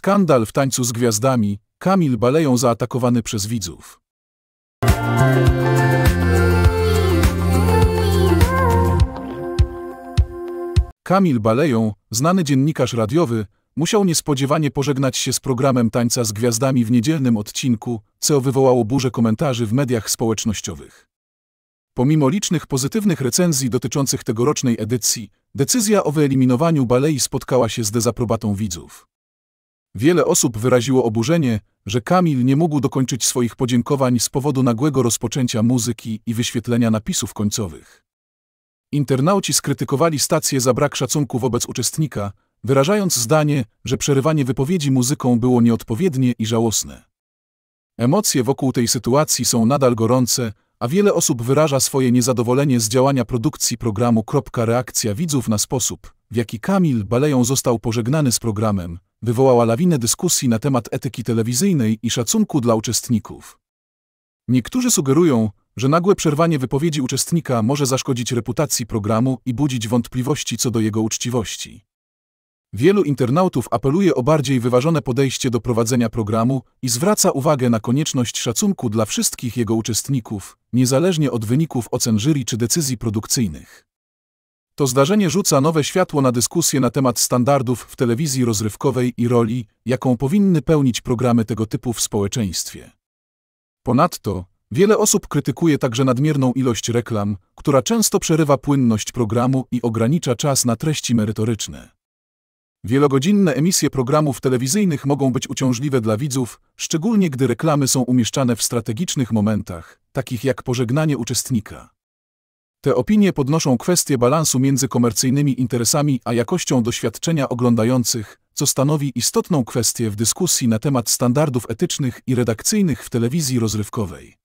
Skandal w tańcu z gwiazdami. Kamil Baleją zaatakowany przez widzów. Kamil Baleją, znany dziennikarz radiowy, musiał niespodziewanie pożegnać się z programem Tańca z Gwiazdami w niedzielnym odcinku, co wywołało burzę komentarzy w mediach społecznościowych. Pomimo licznych pozytywnych recenzji dotyczących tegorocznej edycji, decyzja o wyeliminowaniu balei spotkała się z dezaprobatą widzów. Wiele osób wyraziło oburzenie, że Kamil nie mógł dokończyć swoich podziękowań z powodu nagłego rozpoczęcia muzyki i wyświetlenia napisów końcowych. Internauci skrytykowali stację za brak szacunku wobec uczestnika, wyrażając zdanie, że przerywanie wypowiedzi muzyką było nieodpowiednie i żałosne. Emocje wokół tej sytuacji są nadal gorące, a wiele osób wyraża swoje niezadowolenie z działania produkcji programu. Reakcja widzów na sposób, w jaki Kamil Baleją został pożegnany z programem, wywołała lawinę dyskusji na temat etyki telewizyjnej i szacunku dla uczestników. Niektórzy sugerują, że nagłe przerwanie wypowiedzi uczestnika może zaszkodzić reputacji programu i budzić wątpliwości co do jego uczciwości. Wielu internautów apeluje o bardziej wyważone podejście do prowadzenia programu i zwraca uwagę na konieczność szacunku dla wszystkich jego uczestników, niezależnie od wyników ocen jury czy decyzji produkcyjnych. To zdarzenie rzuca nowe światło na dyskusję na temat standardów w telewizji rozrywkowej i roli, jaką powinny pełnić programy tego typu w społeczeństwie. Ponadto, wiele osób krytykuje także nadmierną ilość reklam, która często przerywa płynność programu i ogranicza czas na treści merytoryczne. Wielogodzinne emisje programów telewizyjnych mogą być uciążliwe dla widzów, szczególnie gdy reklamy są umieszczane w strategicznych momentach, takich jak pożegnanie uczestnika. Te opinie podnoszą kwestię balansu między komercyjnymi interesami a jakością doświadczenia oglądających, co stanowi istotną kwestię w dyskusji na temat standardów etycznych i redakcyjnych w telewizji rozrywkowej.